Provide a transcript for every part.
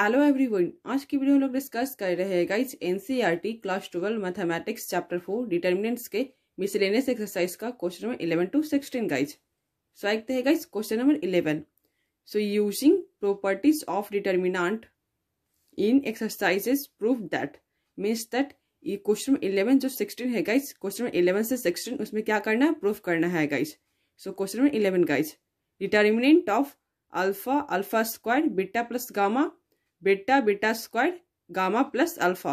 Hello everyone आज की video हम लोग डिस्कस कर रहे हैं guys NCERT class twelve mathematics chapter four determinants के मिसलेनियस एक्सरसाइज का question number eleven to sixteen guys so देखते हैं guys question number eleven so using properties of determinant in exercises prove that means that ये question number eleven जो sixteen है guys question number eleven से sixteen उसमें क्या करना है प्रूफ करना है guys so question number eleven guys determinant of alpha alpha square beta plus gamma beta beta square gamma plus alpha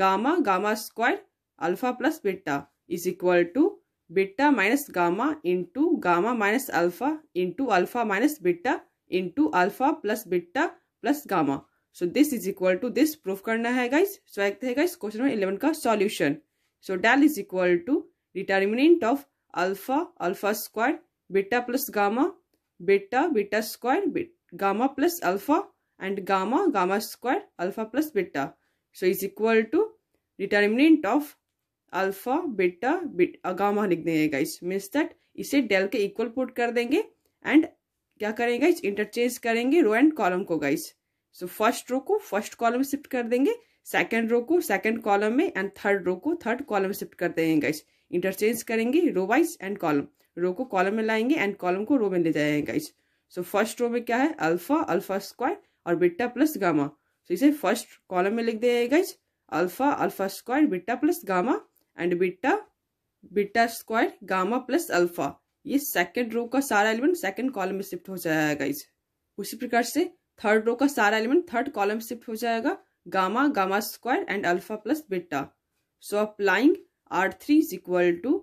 gamma gamma square alpha plus beta is equal to beta minus gamma into gamma minus alpha into alpha minus beta into alpha plus beta plus gamma so this is equal to this proof करना है guys so देखते हैं guys question number eleven का solution so del is equal to determinant of alpha alpha square beta plus gamma beta beta square gamma plus alpha and gamma, gamma square, alpha plus beta. So, is equal to determinant of alpha, beta, bit, uh, gamma लिख देंगे guys. Means that इसे del के equal put कर देंगे and क्या करेंगे guys interchange करेंगे row and column को गाइस सो फर्स्ट रो को फर्स्ट कॉलम शिफ्ट कर देंगे सेकंड रो को सेकंड कॉलम में एंड थर्ड रो को थर्ड कॉलम शिफ्ट कर देंगे गाइस इंटरचेंज करेंगे row wise and column row को कॉलम में लाएंगे एंड कॉलम को रो में ले जाएंगे गाइस सो फर्स्ट रो में क्या है अल्फा अल्फा स्क्वायर और बिट्टा प्लस गामा तो इसे फर्स्ट कॉलम में लिख देगा guys alpha alpha square beta plus gamma and beta beta square gamma plus alpha ये सेकेंड रो का सारा एलिमेंट सेकेंड कॉलम में शिफ्ट हो जाएगा गाइज उसी प्रकार से थर्ड रो का सारा एलिमेंट थर्ड कॉलम शिफ्ट हो जाएगा gamma gamma square and alpha plus beta so applying R three is equal to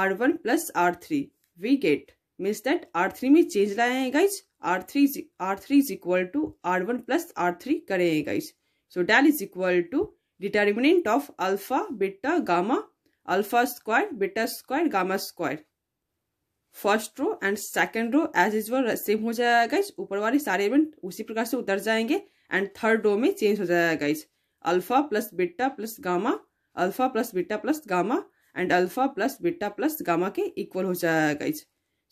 R one plus R three we get that R three में change लाए हैं guys R3 R3 is equal to R1 plus R3 करे हैं guys so del is equal to determinant of alpha beta gamma alpha square beta square gamma square first row and second row as वो same हो जाएगा guys ऊपर वाले सारे event उसी प्रकार से उतर जाएंगे एंड थर्ड रो में चेंज हो जाएगा guys alpha plus beta plus gamma alpha plus beta plus gamma and alpha plus beta plus gamma के इक्वल हो जाएगा guys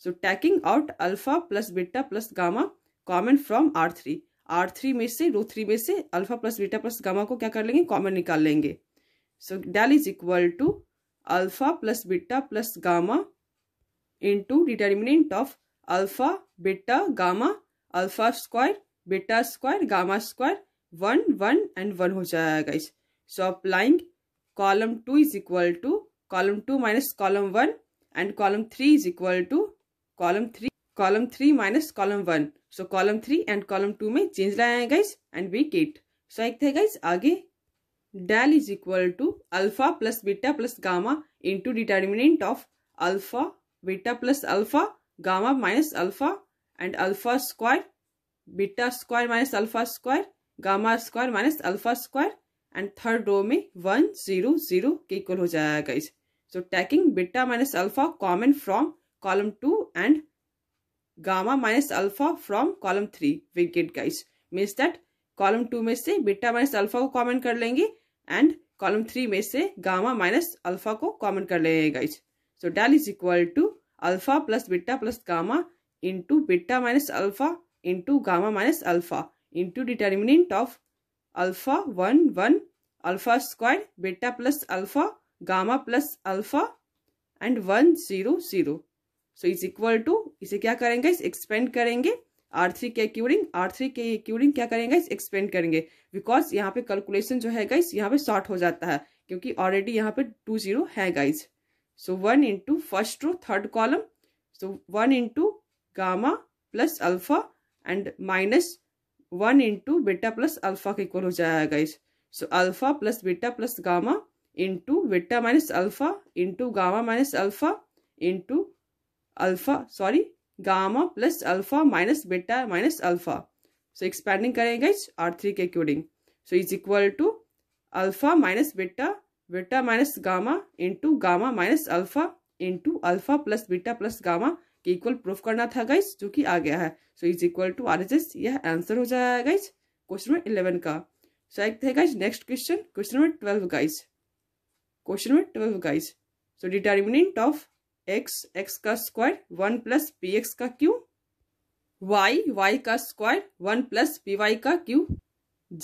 So taking out alpha plus beta plus gamma common from R3. R3 में से row three में से alpha plus beta plus gamma को क्या कर लेंगे कॉमन निकाल लेंगे so del is equal to alpha plus beta plus gamma into determinant of alpha beta gamma alpha square beta square gamma square one one and one हो जाएगा इस so applying column two is equal to column two minus column one and column three is equal to column three column three minus column one so column three and column two में change लाए हैं guys and we get so एक थे guys आगे del is equal to alpha plus beta plus gamma into determinant of alpha beta plus alpha gamma minus alpha and alpha square beta square minus alpha square gamma square minus alpha square and third row में one zero zero के equal हो जाएगा guys so taking beta minus alpha common from column 2 and gamma minus alpha from column 3 we get guys means that column 2 में से beta minus alpha को common कर लेंगे and column 3 में से gamma minus alpha को common कर लेंगे guys so del is equal to alpha plus beta plus gamma into beta minus alpha into gamma minus alpha into determinant of alpha 1 1 alpha squared beta plus alpha gamma plus alpha and 1 0 0 so is equal to इसे क्या करेंगे इस expand करेंगे R three के according R three के according क्या करेंगे इस एक्सपेंड करेंगे बिकॉज यहाँ पे कैलकुलेशन जो है गाइस यहाँ पे शॉर्ट हो जाता है क्योंकि ऑलरेडी यहाँ पे टू जीरो है guys so one into first row third column so one into gamma plus alpha and minus one into beta plus alpha का इक्वल हो जाएगा guys so alpha plus beta plus gamma into beta minus alpha into gamma minus alpha into alpha sorry gamma plus alpha minus beta minus alpha so expanding करेंगे R three के according so is equal to alpha minus बेटा beta minus gamma into gamma minus alpha into alpha plus beta plus gamma के equal proof करना था guys जो कि आ गया है so is equal to R S S यह आंसर हो जाएगा गाइज क्वेश्चन नंबर इलेवन का सो एक थे guys next question question number twelve guys question number twelve guys so determinant of x x का square one plus p x का q y y का square one plus p y का q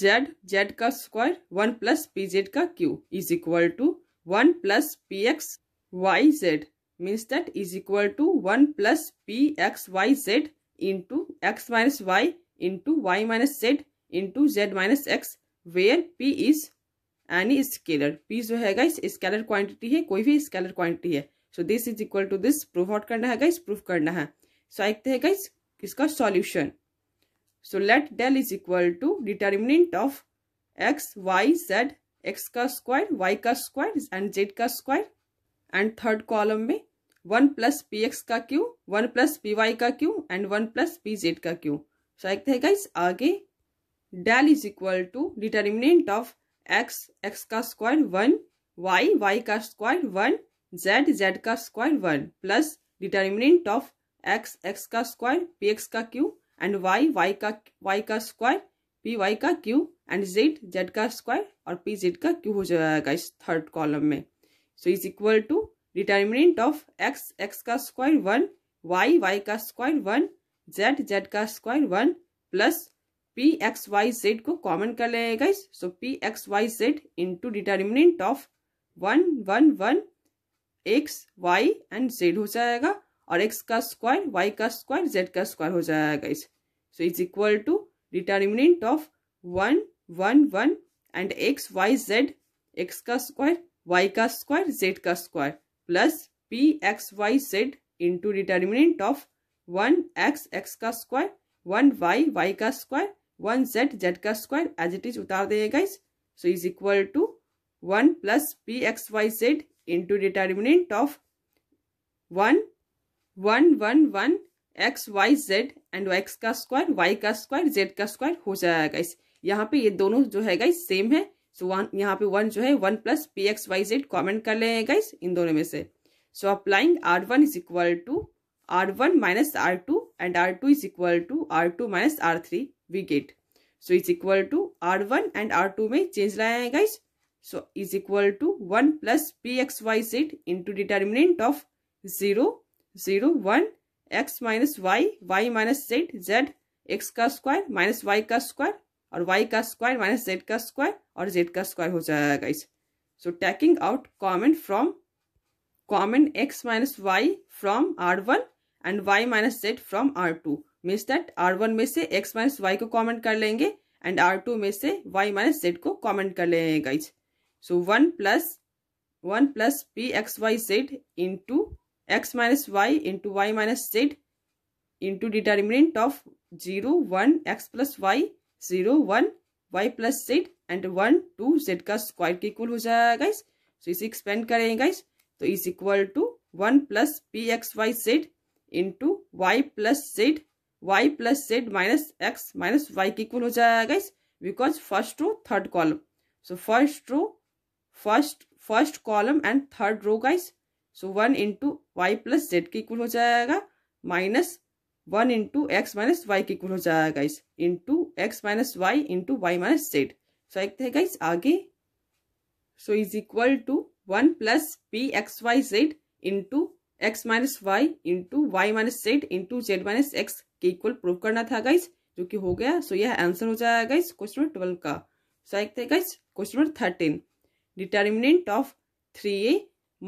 z z का square one plus p z का q is equal to one plus p x Y z means that is equal to one plus p x Y z into x minus y into y minus z into z minus x where p is any scalar p जो है इस scalar quantity है कोई भी scalar quantity है so this is equal to this proof out करना है guys proof करना है सो so, देखते हैं गाइस किसका solution so let del is equal to determinant of x Y z x का स्क्वायर वाई का स्क्वायर एंड जेड का स्क्वायर एंड थर्ड कॉलम में वन प्लस पी एक्स का q one plus p y का q and one plus p z का q so देखते हैं guys आगे del is equal to determinant of x x का square one y y का square one z z का square one plus determinant of x x का square p x का q and y y का y का square p y का q and z z का square और p z का क्यू हो जाएगा इस थर्ड कॉलम में so is equal to determinant of x x का स्क्वायर वन वाई वाई का स्क्वायर वन जेड जेड का square one plus p x Y z को कॉमन कर लेंगे guys so p x Y z into determinant of one one one x y and z हो जाएगा और x का square y का square z का स्क्वायर हो जाएगा इस so is equal to determinant of one one one and x Y z x का स्क्वायर वाई का स्क्वायर जेड का square plus p x Y z into determinant of one x x का square one y y का square one z z का square as it is उतार देगा इस so is equal to one plus p x Y z into determinant of 1 1 1 1 x Y z and x का square y का square z का square हो जाएगा guys यहाँ पे ये दोनों जो है गाइस सेम है सो वन यहाँ पे वन जो है one plus p x Y z common कर लेंगे गाइस इन दोनों में से so applying R one is equal to R one minus R two and R two is equal to are two minus R three we get so is equal to R one and R two में change लाया है guys so is equal to 1 plus z into determinant of 0 0 1 x minus y y minus z z x का square minus y का square और y का square minus z का square और z का स्क्वायर हो जाएगा guys so taking out common from common x minus y from R one and y minus z from R two means that R one में से x minus y को common कर लेंगे and R two में से y minus z को common कर लेंगे guys so one plus one plus p x y z into x minus y into y minus z into determinant of zero one x plus y zero one y plus z and one two z का square के equal हो जाएगा guys so इसे expand करेंगे guys तो is equal to one plus p x y z into y plus z y plus z minus x minus y के equal हो जाएगा guys because first row third column so first row first first column and third row guys so one into y plus z के equal हो जाएगा minus one into x minus y के equal हो जाएगा guys into x minus y into y minus z so देखते हैं guys आगे so is equal to one plus p x Y z into x minus y into y minus z into z minus x के equal prove करना था guys जो कि हो गया सो so, यह आंसर हो जाएगा इस क्वेश्चन नंबर ट्वेल्व का सो देखते हैं guys question number thirteen Determinant of 3a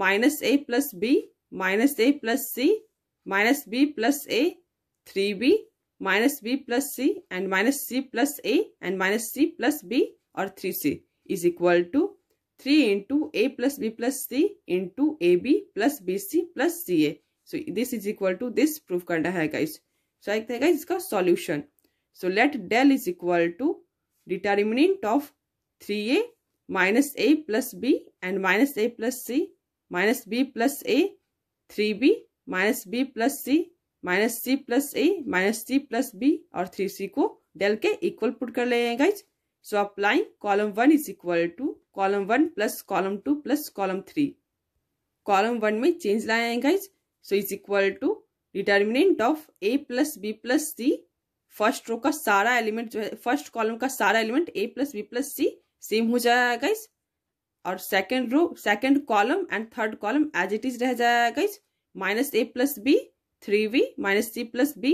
minus a plus b minus a plus c minus b plus a 3b minus b plus c and minus c plus a and minus c plus b or 3c is equal to 3 into a plus b plus c into ab plus bc plus ca. So this is equal to this proof करना है guys. So एक रहेगा इसका solution. So let del is equal to determinant of 3a minus a plus b and minus a plus c minus b plus a 3b minus b plus c minus c plus a minus c plus b और three c को del के equal put कर लेंगे guys so applying column one is equal to column one plus column two plus column three column one में change लाए हैं guys so is equal to determinant of a plus b plus c first row का सारा element जो है first column का सारा element a plus b plus c same हो जाएगा गाइस और second row second column and third column as it is रह जाएगा guys minus a plus b three b minus c plus b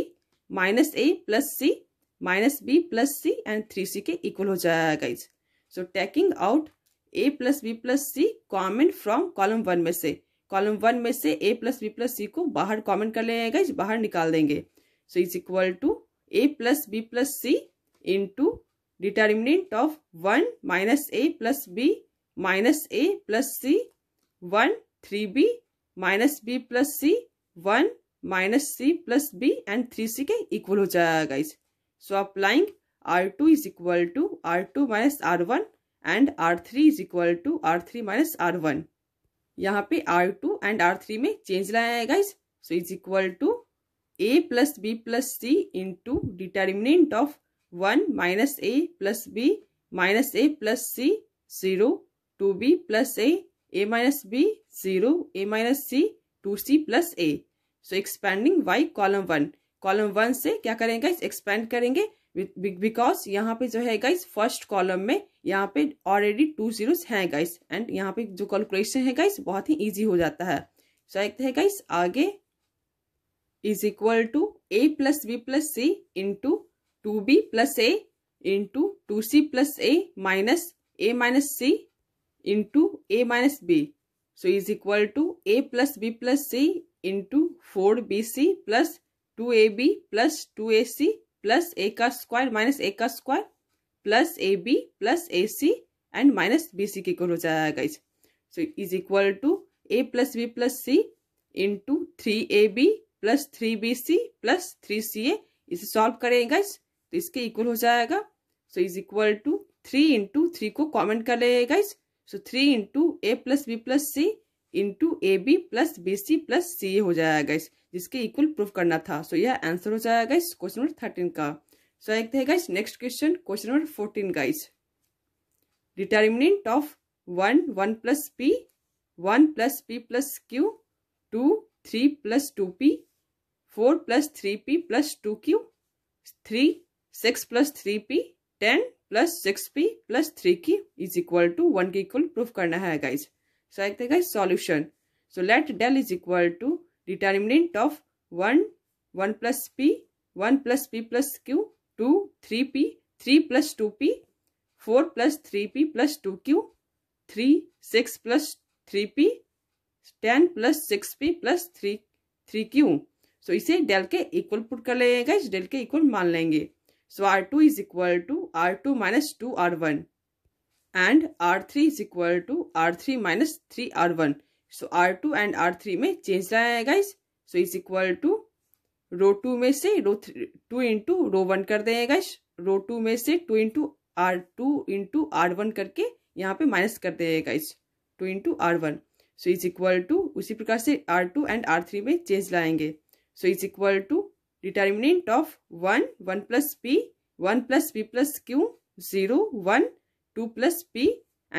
minus a plus c minus b plus c and three c के equal हो जाएगा guys so taking out a plus b plus c common from column one में से column one में से ए plus b plus c को बाहर common कर लेंगे गाइज बाहर निकाल देंगे so is equal to a plus b plus c into determinant of 1 minus a plus b minus a plus c 1 3b minus b plus c one minus c plus b and three c के equal हो जाएगा guys so applying r two is equal to are two minus r one and r three is equal to r three minus r one यहाँ पे r two and r three में change लाया है guys so is equal to a plus b plus c into determinant of one minus a plus b minus a plus c zero two b plus a a minus b zero a minus c two c plus a so expanding by column one column one से क्या करेंगे guys expand करेंगे because यहाँ पे जो है guys first column में यहाँ पे ऑलरेडी टू जीरो हैं गाइस एंड यहाँ पे जो कैलकुलेशन है गाइस बहुत ही इजी हो जाता है सो एक है गाइस आगे is equal to a plus b plus c into two b plus a into two c plus a minus a minus c into a minus b so is equal to a plus b plus c into four b c plus two a b plus two a c plus a का square minus a का square plus a b plus a c and minus b c के equal हो जाएगा इस so is equal to a plus b plus c into three a b plus three b c plus three c a इसे solve करेंगे guys तो इसके equal हो जाएगा so is equal to three into three को common कर लेगा इस so three into a plus b plus c into a b plus b c plus c a हो जाएगा इस जिसके इक्वल प्रूफ करना था सो so, यह आंसर हो जाएगा इस क्वेश्चन नंबर थर्टीन का सो एक है guys next question question number fourteen guys determinant of one one plus p one plus p plus q two three plus two p four plus three p plus two q three six plus three p ten plus six p plus three की is equal to one के equal proof करना है guys so I guys solution so let del is equal to determinant of one one plus p one plus p plus q two three p three plus two p four plus three p plus two q three six plus three p ten plus six p plus three three q so इसे del के equal put कर लेंगे del के equal मान लेंगे So R2 is equal to R2 minus 2R1 and R3 is equal to R3 minus 3R1. So R2 and R3 में change लाया है guys so is equal to row two में से row three two into row one कर देंगे guys row two में से two into r two into r one करके यहाँ पे माइनस कर देंगे guys two into r one so is equal to उसी प्रकार से r two and r three में चेंज लाएंगे so is equal to determinant of one one plus p one plus p plus q zero one two plus p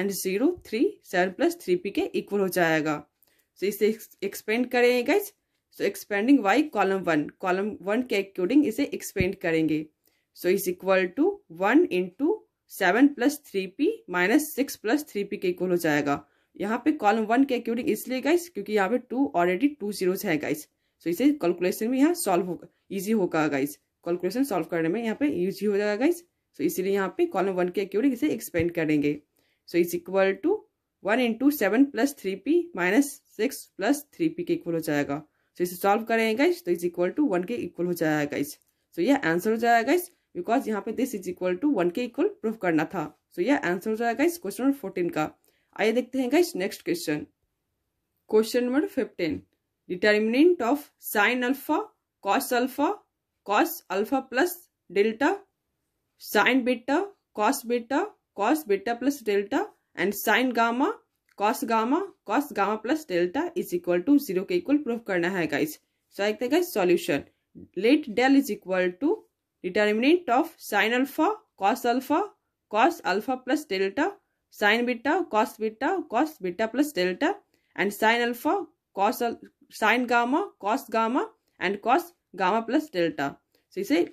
and zero three seven plus three p के equal हो जाएगा so so, इसे expand करेंगे guys so expanding by column one column one के according इसे expand करेंगे so is equal to one into seven plus three p minus six plus three p के equal हो जाएगा यहाँ पे कॉलम वन के अकॉर्डिंग इसलिए गाइस क्योंकि यहाँ पे टू ऑलरेडी टू जीरोज है गाइज सो इसे कैलकुलेशन में यहाँ सॉल्व होगा ईजी होगा गाइज कैलकुलेशन सॉल्व करने में यहाँ पे ईजी हो जाएगा गाइस सो इसीलिए यहाँ पे कॉलम वन के एक्यूरिंग इसे एक्सपेंड करेंगे so is equal to one into seven plus three p minus six plus three p के इक्वल हो जाएगा सो इसे सॉल्व करेंगे गाइस तो इज इक्वल टू वन के इक्वल हो जाएगा गाइस सो यह आंसर हो जाएगा गाइस बिकॉज यहाँ पे this is equal to one के इक्वल प्रूफ करना था सो यह आंसर हो जाएगा इस क्वेश्चन नंबर फोर्टीन का आइए देखते हैं guys next question question number fifteen determinant of sine alpha cos alpha cos alpha plus delta sine beta cos beta cos beta plus delta and sine gamma cos gamma cos gamma plus delta is equal to zero के equal prove करना है guys so I think guys solution let del is equal to determinant of sine alpha cos alpha cos alpha plus delta sin beta cos beta cos beta plus delta and sin alpha cos sine gamma, cos gamma and cos gamma plus delta. So इसे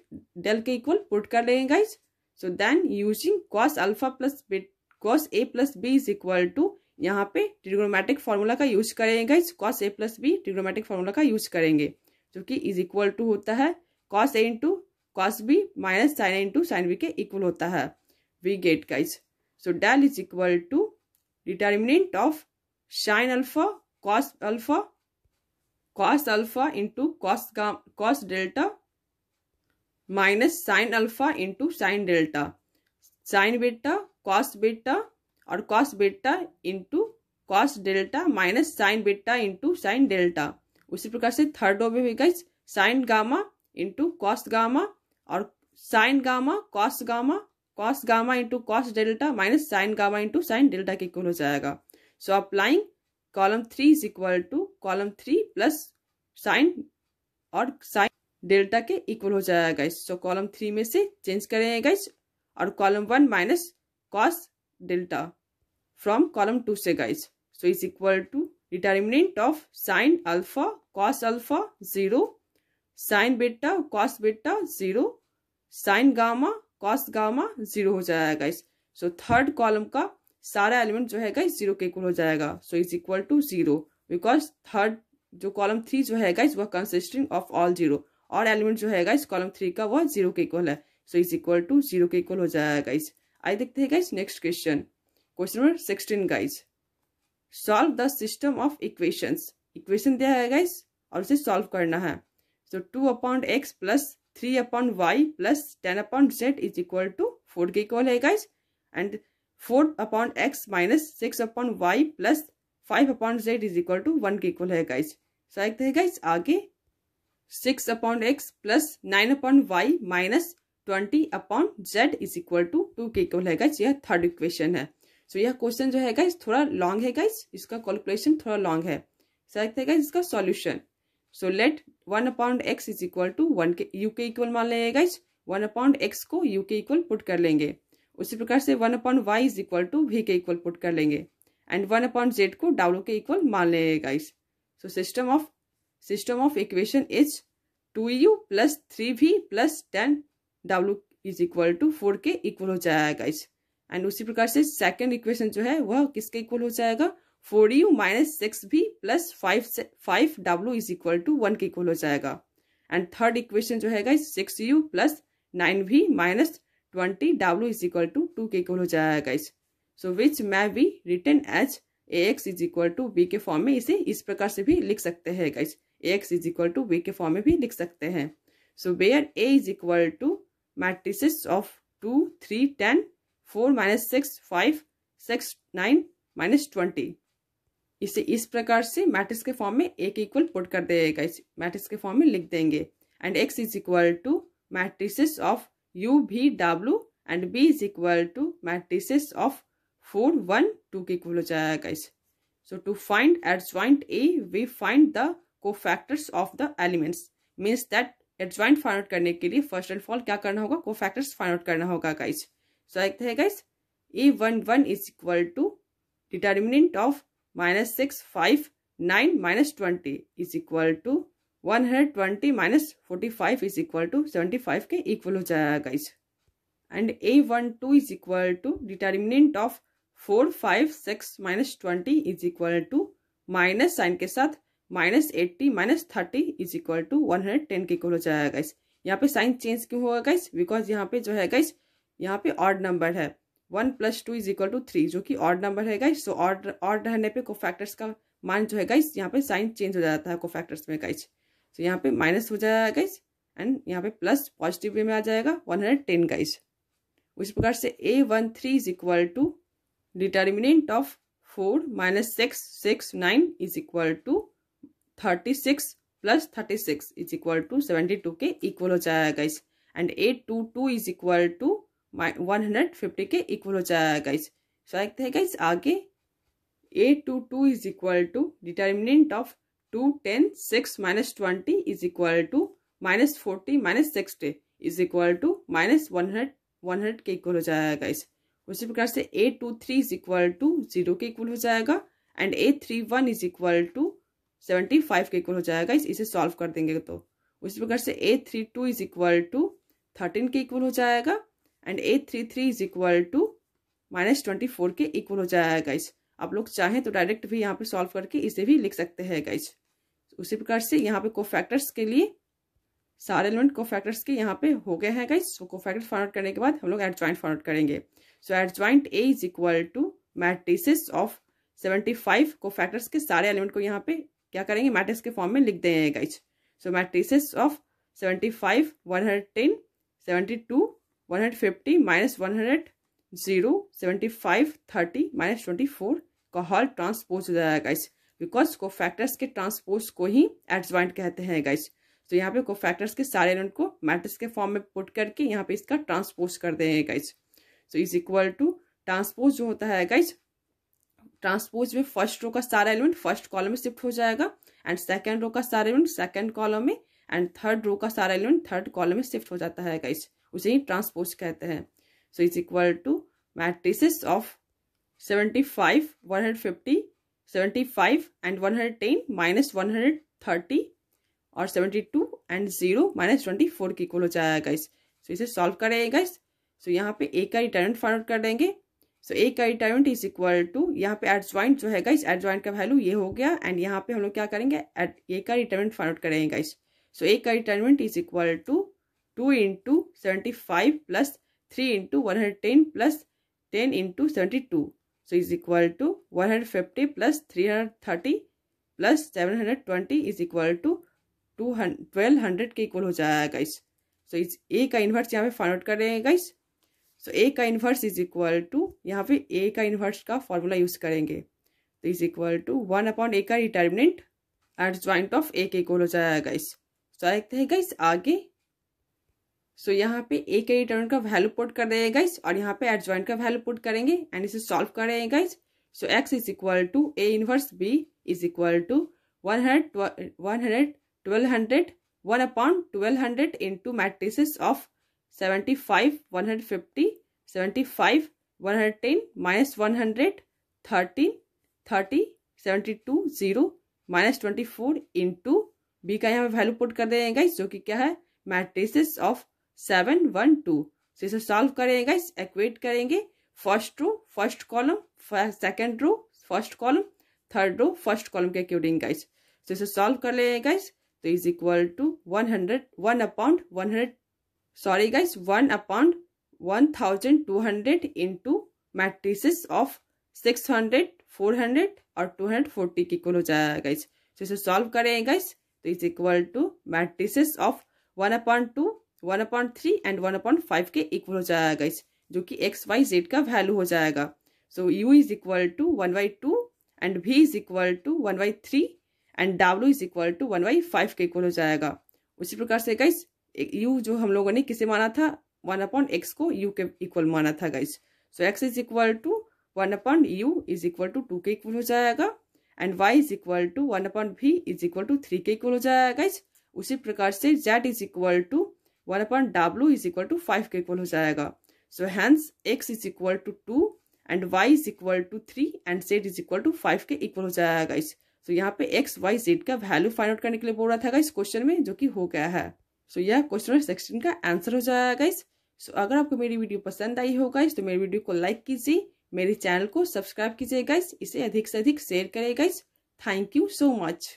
del के equal put कर लेंगे guys. So then using cos alpha plus bit cos a plus b is equal to यहाँ पे trigonometric formula का use करेंगे guys cos a plus b trigonometric formula का use करेंगे जो कि इज इक्वल टू होता है cos a into cos b minus sine a into sine b के इक्वल होता है we get guys so del is equal to determinant of sine alpha cos alpha cos alpha into cos cos delta minus sine alpha into sine delta sine beta cos beta और cos beta into cos delta minus sine beta into sine delta उसी प्रकार से third row भी guys sine gamma into cos gamma और sine gamma cos gamma cos gamma into cos delta minus sine gamma into sine delta के equal हो जाएगा so applying column three is equal to column three plus sine और sine delta के equal हो जाएगा guys तो column three में से चेंज करेंगे गाइस और column one minus cos delta from column two से guys so is equal to determinant of sine alpha cos alpha zero sine beta cos beta zero sine gamma cos gamma zero हो जाएगा guys so third column का सारा element जो है guys zero के equal हो जाएगा so is equal to zero because third जो कॉलम थ्री जो है गाइज वह कंसिस्टिंग ऑफ ऑल जीरो और एलिमेंट जो है गाइज कॉलम थ्री का वह जीरो के इक्वल है so is equal to zero के इक्वल हो जाएगा गाइज आइए देखते हैं guys next question question number sixteen guys solve the system of equations equation दिया है गाइस और उसे सॉल्व करना है so two upon x plus three upon y plus ten upon z is equal to four के equal है guys and four upon x minus six upon y plus five upon z is equal to one के equal है guys so एक है guys आगे six upon x plus nine upon y minus twenty upon z is equal to two के equal है guys यह third equation है so so, यह क्वेश्चन जो है गाइस थोड़ा लॉन्ग है गाइस इसका कैलकुलेशन थोड़ा लॉन्ग है सो एक है गाइज इसका solution so let one upon x is equal to one के यू के इक्वल मान लेंगे गाइस वन अपॉन एक्स को यू के इक्वल पुट कर लेंगे उसी प्रकार से one upon y is equal to v के इक्वल पुट कर लेंगे एंड वन अपॉन जेड को डाउलो के इक्वल मान लेंगे guys so system of system of equation is two u plus three v plus ten डाब्लू इज इक्वल टू फोर के equal हो जाएगा गाइस एंड उसी प्रकार से सेकेंड इक्वेशन जो है वह किसके इक्वल हो जाएगा four u minus six v plus five five डब्ल्यू इज इक्वल टू वन के इक्वल हो जाएगा एंड थर्ड इक्वेशन जो है six u plus nine v minus twenty डब्ल्यू इज इक्वल टू टू के इक्वल हो जाएगा guys so which may be written as a x is equal to b के फॉर्म में इसे इस प्रकार से भी लिख सकते हैं guys a x is equal to b के फॉर्म में भी लिख सकते हैं so where a is equal to matrix of two three ten four minus six five six nine minus twenty इसे इस प्रकार से मैट्रिक्स के फॉर्म में एक इक्वल पुट कर देगा इस मैट्रिक्स के फॉर्म में लिख देंगे and x is equal to matrices of U, B, W and B is equal to matrices of 4, 1, 2 के equal हो जाया guys. So to find adjoint A, we find the cofactors of the elements. Means that adjoint find out करने के लिए first and fourth क्या करना होगा? Cofactors find out करना होगा guys. So एक थे guys, A, 1, 1 is equal to determinant of minus 6, 5, 9, minus 20 is equal to one hundred twenty minus forty five is equal to seventy five के equal हो जाएगा guys and a one two is equal to determinant of four five six minus twenty is equal to minus sign के साथ minus eighty minus thirty is equal to one hundred ten के equal हो जाएगा guys यहाँ पे sign change क्यों होगा guys because यहाँ पे जो है गाइस यहाँ पे ऑड नंबर है one plus two is equal to three जो कि ऑड नंबर है गाइस सो ऑड ऑड रहने पे कोफैक्टर्स का मान जो है गाइस यहाँ पे साइन चेंज हो जाता है कोफैक्टर्स में गाइस तो यहाँ पे माइनस हो जाएगा गाइस एंड यहाँ पे प्लस पॉजिटिव वे में आ जाएगा वन हंड्रेड टेन गाइज उस प्रकार से A one three is equal to determinant of four minus six six nine is equal to thirty six plus thirty six is equal to seventy two के equal हो जाएगा इस and A two two is equal to one hundred fifty के equal हो जाएगा guys so देखते हैं guys आगे A two two is equal to determinant of two ten six minus twenty is equal to minus forty minus sixty is equal to minus one hundred one hundred के equal हो जाएगा इस उसी प्रकार से A two three is equal to zero के equal हो जाएगा and A three one is equal to seventy five के इक्वल हो जाएगा इस इसे सॉल्व कर देंगे तो उसी प्रकार से A three two is equal to thirteen के इक्वल हो जाएगा and A three three is equal to minus twenty four के इक्वल हो जाएगा इस आप लोग चाहें तो डायरेक्ट भी यहाँ पर सॉल्व करके इसे भी लिख सकते हैं गाइस उसी प्रकार से यहाँ पे कोफैक्टर्स के लिए सारे एलिमेंट कोफैक्टर्स के यहाँ पे हो गए हैं guys so cofactor find out करने के बाद हम लोग एड ज्वाइंट फाइंड आउट करेंगे so adjoint A is equal to matrices of seventy five cofactors के सारे एलिमेंट को यहाँ पे क्या करेंगे मैट्रिक्स के फॉर्म में लिख देंगे guys so matrices of seventy five one hundred ten seventy two one hundred fifty minus one hundred zero seventy five thirty minus twenty four का हॉल ट्रांसपोज हो जाएगा गाइस बिकॉज को फैक्टर्स के transpose को ही adjoint कहते हैं guys तो यहाँ पे फैक्टर्स के सारे एलिमेंट को मैट्रिक्स के फॉर्म में पुट करके यहाँ पे इसका ट्रांसपोज कर देंगे guys so is equal to transpose जो होता है गाइस ट्रांसपोज में फर्स्ट रो का सारा एलिमेंट फर्स्ट कॉलम में शिफ्ट हो जाएगा एंड सेकेंड रो का सारा एलिमेंट सेकेंड कॉलम में एंड थर्ड रो का सारा एलिमेंट थर्ड कॉलम में शिफ्ट हो जाता है गाइस उसे ही ट्रांसपोज कहते हैं so is equal to matrices of seventy five one hundred fifty 75 and 110 minus one और 72 एंड 0 माइनस ट्वेंटी के इक्वल हो जाएगा गाइस सो इसे सॉल्व करेंगे गाइस सो यहाँ पे ए का रिटर्नमेंट फाइंड आउट कर देंगे सो ए का रिटायरमेंट इज इक्वल टू यहाँ पे एड ज्वाइंट जो है गाइस एड ज्वाइंट का वैल्यू ये हो गया एंड यहाँ पे हम लोग क्या करेंगे एट ए का रिटर्मेंट फाइंड आउट करेंगे गाइस सो ए का determinant is equal to two into seventy five plus three into one hundred ten plus ten into seventy two So is equal to 150 plus 330 plus seven hundred twenty is equal to two twelve hundred के equal हो जाएगा guys सो इस ए का inverse यहाँ पे find out कर रहे हैं गाइस सो ए का इन्वर्स इज इक्वल टू यहाँ पे ए का इन्वर्स का फॉर्मूला यूज करेंगे तो is equal to one upon A का determinant adjoint of A के इक्वल हो जाएगा गाइस सो देखते हैं गाइस आगे सो so, यहाँ पे ए के रिटर्न का वैल्यू पुट कर देंगे गाइस और यहाँ पे एडजॉइंट का वैल्यू पुट करेंगे एंड इसे सॉल्व कर रहे हैं guys so X is equal to A inverse B is equal to one hundred one hundred twelve hundred one upon twelve hundred into matrix of seventy five one hundred fifty seventy five one hundred ten minus one hundred thirteen thirty seventy two zero minus twenty four into B का यहाँ पे value put कर देंगे guys जो कि क्या है matrix of seven one two so इसे सॉल्व करेंगे एक्वेट करेंगे first row first column second row first column third row first column के अकॉर्डिंग गाइस तो इसे सॉल्व कर लेंगे गाइस तो is equal to one hundred one upon one hundred sorry guys one upon one thousand two hundred into matrix of six hundred four hundred और two hundred forty के equal हो जाएगा guys तो इसे solve करेंगे guys तो is equal to matrix of one upon two one upon three and one upon five के equal हो जाएगा इस जो कि एक्स वाई जेड का वैल्यू हो जाएगा so U is equal to one by two and V is equal to one by three and W is equal to one by five के इक्वल हो जाएगा उसी प्रकार से गाइस यू जो हम लोगों ने किसे माना था वन अपॉइंट एक्स को यू के इक्वल माना था guys so X is equal to one upon U is equal to two के इक्वल हो जाएगा and Y is equal to one upon V is equal to three के इक्वल हो जाएगा गाइस उसी प्रकार से Z is equal to one upon W is equal to five के इक्वल हो जाएगा so hence X is equal to two and Y is equal to three and Z is equal to five के equal हो जाएगा इस so so, यहाँ पे X Y Z का वैल्यू फाइंड आउट करने के लिए बोल रहा था इस क्वेश्चन में जो कि हो गया है सो so, यह क्वेश्चन सेक्शन का आंसर हो जाएगा इस सो so, अगर आपको मेरी वीडियो पसंद आई होगा इस तो मेरी वीडियो को लाइक कीजिए मेरे चैनल को सब्सक्राइब कीजिए गाइस इसे अधिक से अधिक शेयर करिए इस थैंक यू सो मच